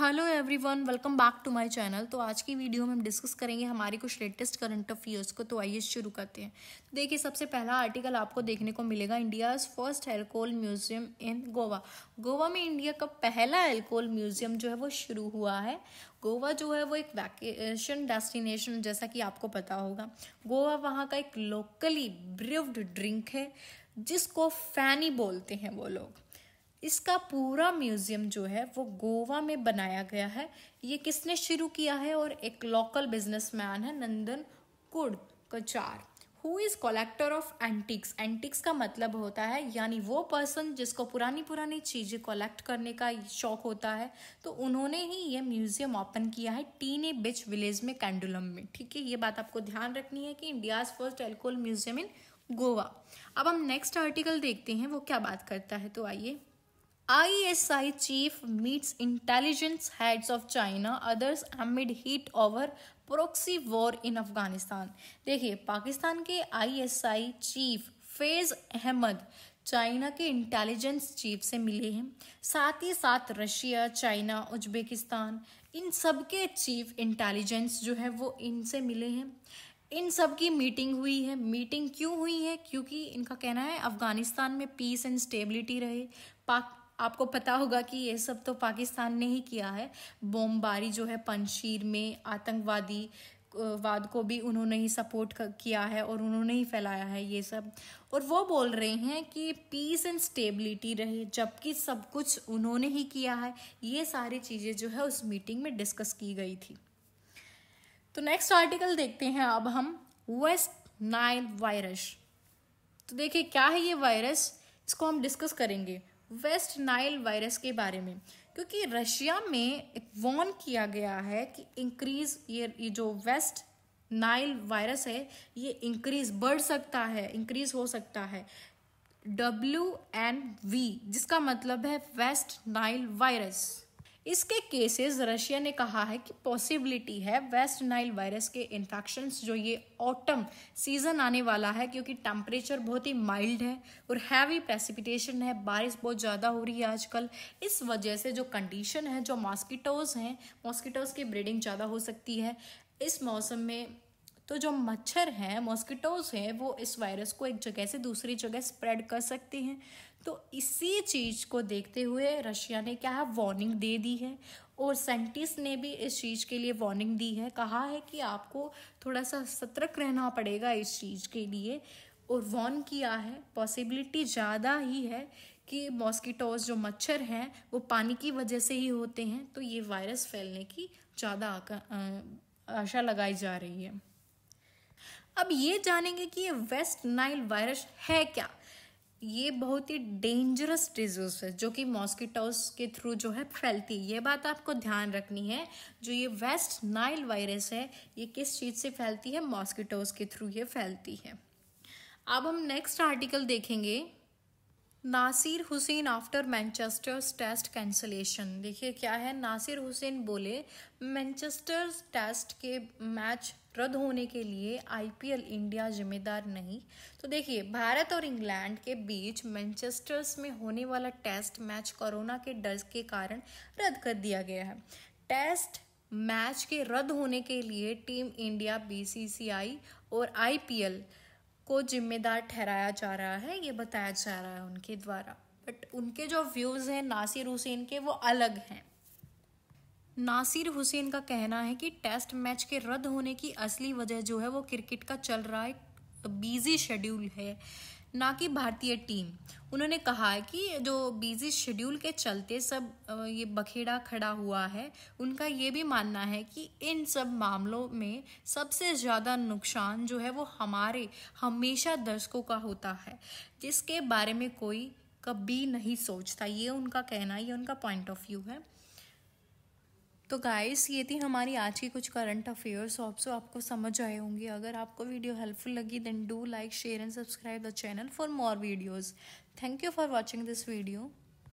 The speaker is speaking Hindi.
Hello everyone welcome back to my channel तो आज की वीडियो में हम डिस्कस करेंगे हमारे कुछ लेटेस्ट करंट अफेयर्स को तो आइए शुरू करते हैं देखिए सबसे पहला आर्टिकल आपको देखने को मिलेगा India's first alcohol museum in Goa Goa में इंडिया का पहला एल्कोहल म्यूजियम जो है वो शुरू हुआ है गोवा जो है वो एक वैकेशन डेस्टिनेशन जैसा कि आपको पता होगा गोवा वहाँ का एक लोकली ब्रिव्ड ड्रिंक है जिसको फैनी बोलते हैं वो लोग इसका पूरा म्यूजियम जो है वो गोवा में बनाया गया है ये किसने शुरू किया है और एक लोकल बिजनेसमैन है Nandan Kudchadkar who is collector of antiques antiques का मतलब होता है यानी वो पर्सन जिसको पुरानी पुरानी चीज़ें कलेक्ट करने का शौक होता है तो उन्होंने ही ये म्यूजियम ओपन किया है टीने बिच विलेज में कैंडुलम में ठीक है ये बात आपको ध्यान रखनी है कि India's first alcohol museum in Goa अब हम नेक्स्ट आर्टिकल देखते हैं वो क्या बात करता है तो आइए ISI chief meets intelligence heads of China, others amid heat over proxy war in Afghanistan. देखिए पाकिस्तान के ISI chief Faiz Ahmed China के इंटेलिजेंस चीफ से मिले हैं साथ ही साथ रशिया चाइना उज्बेकिस्तान इन सब के चीफ इंटेलिजेंस जो है वो इनसे मिले हैं इन सब की मीटिंग हुई है मीटिंग क्यों हुई है क्योंकि इनका कहना है अफगानिस्तान में पीस एंड स्टेबिलिटी रहे पाक आपको पता होगा कि ये सब तो पाकिस्तान ने ही किया है बमबारी जो है पंशीर में आतंकवादी वाद को भी उन्होंने ही सपोर्ट किया है और उन्होंने ही फैलाया है ये सब और वो बोल रहे हैं कि पीस एंड स्टेबिलिटी रहे जबकि सब कुछ उन्होंने ही किया है ये सारी चीज़ें जो है उस मीटिंग में डिस्कस की गई थी तो नेक्स्ट आर्टिकल देखते हैं अब हम वेस्ट नाइल वायरस तो देखिए क्या है ये वायरस इसको हम डिस्कस करेंगे वेस्ट नाइल वायरस के बारे में क्योंकि रशिया में एक वॉर्न किया गया है कि इंक्रीज ये ये जो वेस्ट नाइल वायरस है ये इंक्रीज बढ़ सकता है इंक्रीज हो सकता है डब्ल्यू एन वी जिसका मतलब है वेस्ट नाइल वायरस इसके केसेस रशिया ने कहा है कि पॉसिबिलिटी है वेस्ट नाइल वायरस के इन्फेक्शन जो ये ऑटम सीजन आने वाला है क्योंकि टेम्परेचर बहुत ही माइल्ड है और हैवी प्रेसिपिटेशन है बारिश बहुत ज़्यादा हो रही है आजकल इस वजह से जो कंडीशन है जो मॉस्किटोज़ हैं मॉस्किटोज़ की ब्रीडिंग ज़्यादा हो सकती है इस मौसम में तो जो मच्छर हैं मॉस्किटोज हैं वो इस वायरस को एक जगह से दूसरी जगह स्प्रेड कर सकते हैं तो इसी चीज़ को देखते हुए रशिया ने क्या है वार्निंग दे दी है और साइंटिस्ट ने भी इस चीज़ के लिए वार्निंग दी है कहा है कि आपको थोड़ा सा सतर्क रहना पड़ेगा इस चीज़ के लिए और वार्न किया है पॉसिबिलिटी ज़्यादा ही है कि मॉस्किटोज जो मच्छर हैं वो पानी की वजह से ही होते हैं तो ये वायरस फैलने की ज़्यादा आशा लगाई जा रही है अब ये जानेंगे कि ये वेस्ट नाइल वायरस है क्या ये बहुत ही डेंजरस डिजीज है जो कि मॉस्किटोज के थ्रू जो है फैलती है ये बात आपको ध्यान रखनी है जो ये वेस्ट नाइल वायरस है ये किस चीज़ से फैलती है मॉस्किटोज के थ्रू ये फैलती है अब हम नेक्स्ट आर्टिकल देखेंगे Nasser Hussain after Manchester's test cancellation देखिए क्या है नासिर हुसैन बोले मैनचेस्टर्स टेस्ट के मैच रद्द होने के लिए आईपीएल इंडिया जिम्मेदार नहीं तो देखिए भारत और इंग्लैंड के बीच मैनचेस्टर्स में होने वाला टेस्ट मैच कोरोना के डर के कारण रद्द कर दिया गया है टेस्ट मैच के रद्द होने के लिए टीम इंडिया बीसीसीआई और आईपीएल पी को जिम्मेदार ठहराया जा रहा है ये बताया जा रहा है उनके द्वारा बट उनके जो व्यूज़ हैं नासिर हुसैन के वो अलग हैं नासिर हुसैन का कहना है कि टेस्ट मैच के रद्द होने की असली वजह जो है वो क्रिकेट का चल रहा है बिजी शेड्यूल है ना कि भारतीय टीम उन्होंने कहा है कि जो बिजी शेड्यूल के चलते सब ये बखेड़ा खड़ा हुआ है उनका ये भी मानना है कि इन सब मामलों में सबसे ज़्यादा नुकसान जो है वो हमारे हमेशा दर्शकों का होता है जिसके बारे में कोई कभी नहीं सोचता ये उनका कहना ये उनका पॉइंट ऑफ व्यू है तो गाइस ये थी हमारी आज की कुछ करंट अफेयर्स ऑप्सो आपको समझ आए होंगे अगर आपको वीडियो हेल्पफुल लगी then do like share and subscribe the channel for more videos thank you for watching this video